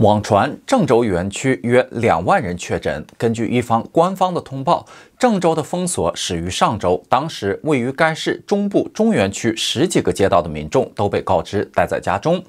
网传郑州园区约两万人确诊。根据一方官方的通报，郑州的封锁始于上周，当时位于该市中部中原区十几个街道的民众都被告知待在家中，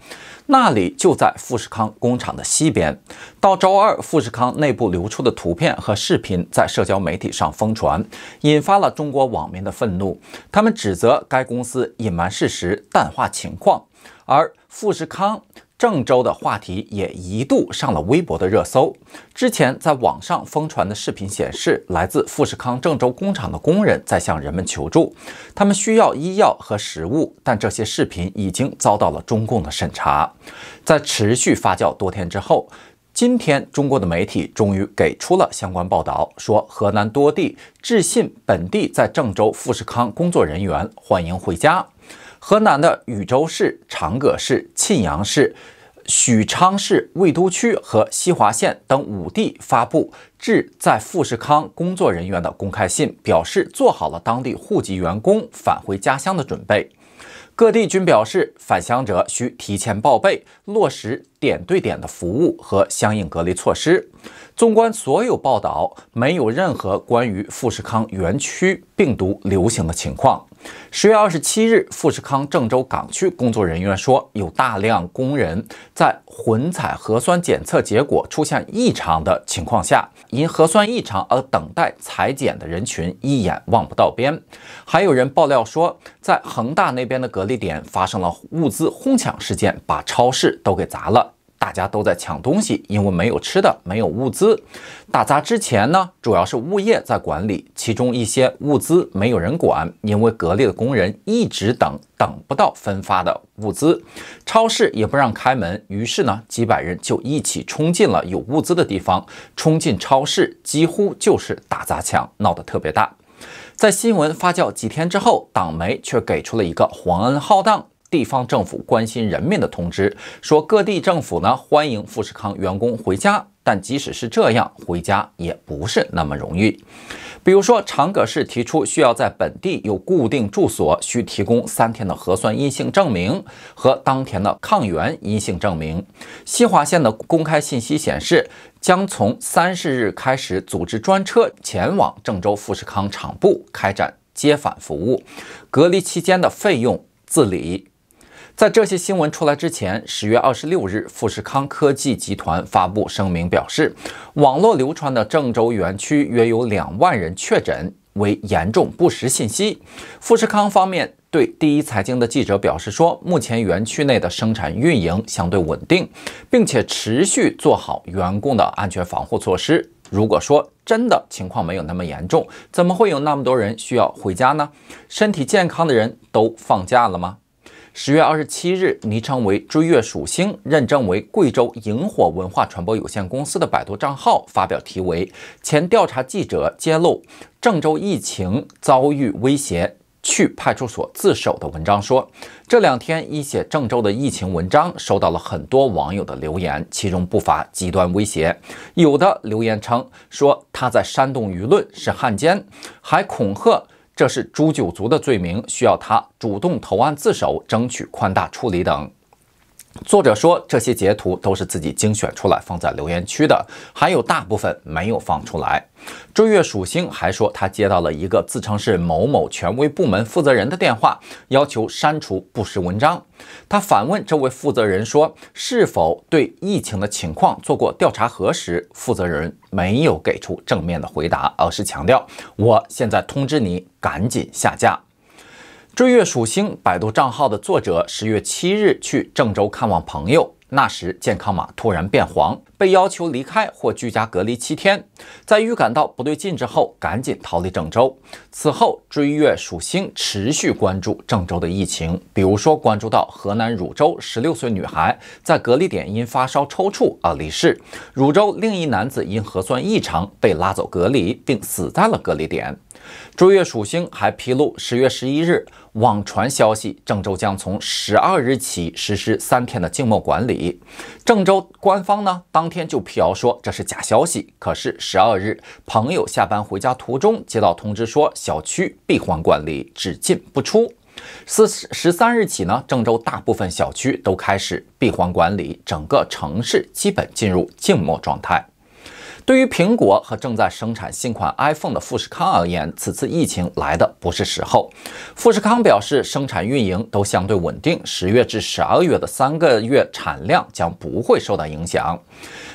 那里就在富士康工厂的西边。到周二，富士康内部流出的图片和视频在社交媒体上疯传，引发了中国网民的愤怒。他们指责该公司隐瞒事实、淡化情况，而富士康。郑州的话题也一度上了微博的热搜。之前在网上疯传的视频显示，来自富士康郑州工厂的工人在向人们求助，他们需要医药和食物，但这些视频已经遭到了中共的审查。在持续发酵多天之后，今天中国的媒体终于给出了相关报道，说河南多地致信本地在郑州富士康工作人员，欢迎回家。河南的禹州市、长葛市、沁阳市、许昌市魏都区和西华县等五地发布致在富士康工作人员的公开信，表示做好了当地户籍员工返回家乡的准备。各地均表示，返乡者需提前报备，落实点对点的服务和相应隔离措施。纵观所有报道，没有任何关于富士康园区病毒流行的情况。十月二十七日，富士康郑州港区工作人员说，有大量工人在混采核酸检测结果出现异常的情况下，因核酸异常而等待裁剪的人群一眼望不到边。还有人爆料说，在恒大那边的隔离点发生了物资哄抢事件，把超市都给砸了。大家都在抢东西，因为没有吃的，没有物资。打砸之前呢，主要是物业在管理，其中一些物资没有人管，因为格力的工人一直等，等不到分发的物资，超市也不让开门，于是呢，几百人就一起冲进了有物资的地方，冲进超市几乎就是打砸抢，闹得特别大。在新闻发酵几天之后，党媒却给出了一个皇恩浩荡。地方政府关心人民的通知说，各地政府呢欢迎富士康员工回家，但即使是这样，回家也不是那么容易。比如说，长葛市提出需要在本地有固定住所，需提供三天的核酸阴性证明和当天的抗原阴性证明。西华县的公开信息显示，将从三十日开始组织专车前往郑州富士康厂部开展接返服务，隔离期间的费用自理。在这些新闻出来之前，十月二十六日，富士康科技集团发布声明表示，网络流传的郑州园区约有两万人确诊为严重不实信息。富士康方面对第一财经的记者表示说，目前园区内的生产运营相对稳定，并且持续做好员工的安全防护措施。如果说真的情况没有那么严重，怎么会有那么多人需要回家呢？身体健康的人都放假了吗？十月二十七日，昵称为“追月属星”，认证为贵州萤火文化传播有限公司的百度账号，发表题为《前调查记者揭露郑州疫情遭遇威胁，去派出所自首》的文章，说这两天一写郑州的疫情文章收到了很多网友的留言，其中不乏极端威胁。有的留言称说他在煽动舆论是汉奸，还恐吓。这是诛九族的罪名，需要他主动投案自首，争取宽大处理等。作者说，这些截图都是自己精选出来放在留言区的，还有大部分没有放出来。追月属星还说，他接到了一个自称是某某权威部门负责人的电话，要求删除不实文章。他反问这位负责人说：“是否对疫情的情况做过调查核实？”负责人没有给出正面的回答，而是强调：“我现在通知你，赶紧下架。”追月数星百度账号的作者十月七日去郑州看望朋友，那时健康码突然变黄。被要求离开或居家隔离七天，在预感到不对劲之后，赶紧逃离郑州。此后，追月属星持续关注郑州的疫情，比如说关注到河南汝州十六岁女孩在隔离点因发烧抽搐而离世，汝州另一男子因核酸异常被拉走隔离，并死在了隔离点。追月属星还披露，十月十一日。网传消息，郑州将从十二日起实施三天的静默管理。郑州官方呢，当天就辟谣说这是假消息。可是十二日，朋友下班回家途中接到通知说小区闭环管理，只进不出。四十三日起呢，郑州大部分小区都开始闭环管理，整个城市基本进入静默状态。对于苹果和正在生产新款 iPhone 的富士康而言，此次疫情来的不是时候。富士康表示，生产运营都相对稳定，十月至十二月的三个月产量将不会受到影响。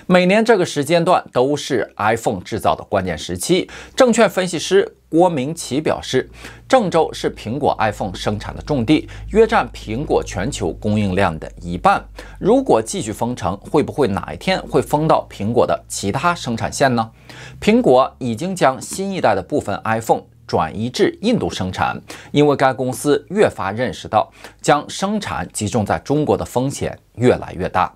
每年这个时间段都是 iPhone 制造的关键时期。证券分析师。郭明奇表示，郑州是苹果 iPhone 生产的重地，约占苹果全球供应量的一半。如果继续封城，会不会哪一天会封到苹果的其他生产线呢？苹果已经将新一代的部分 iPhone 转移至印度生产，因为该公司越发认识到将生产集中在中国的风险越来越大。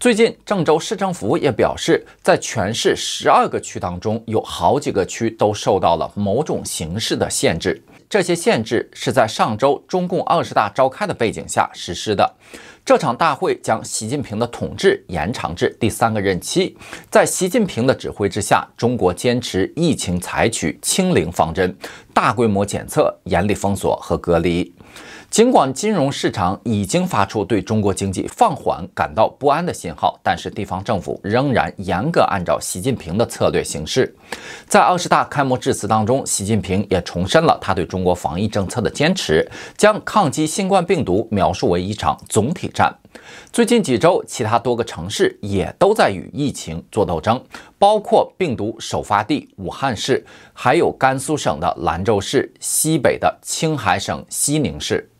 最近，郑州市政府也表示，在全市十二个区当中，有好几个区都受到了某种形式的限制。这些限制是在上周中共二十大召开的背景下实施的。这场大会将习近平的统治延长至第三个任期。在习近平的指挥之下，中国坚持疫情采取清零方针，大规模检测、严厉封锁和隔离。尽管金融市场已经发出对中国经济放缓感到不安的信号，但是地方政府仍然严格按照习近平的策略行事。在二十大开幕致辞当中，习近平也重申了他对中国防疫政策的坚持，将抗击新冠病毒描述为一场总体战。最近几周，其他多个城市也都在与疫情作斗争，包括病毒首发地武汉市，还有甘肃省的兰州市，西北的青海省西宁市。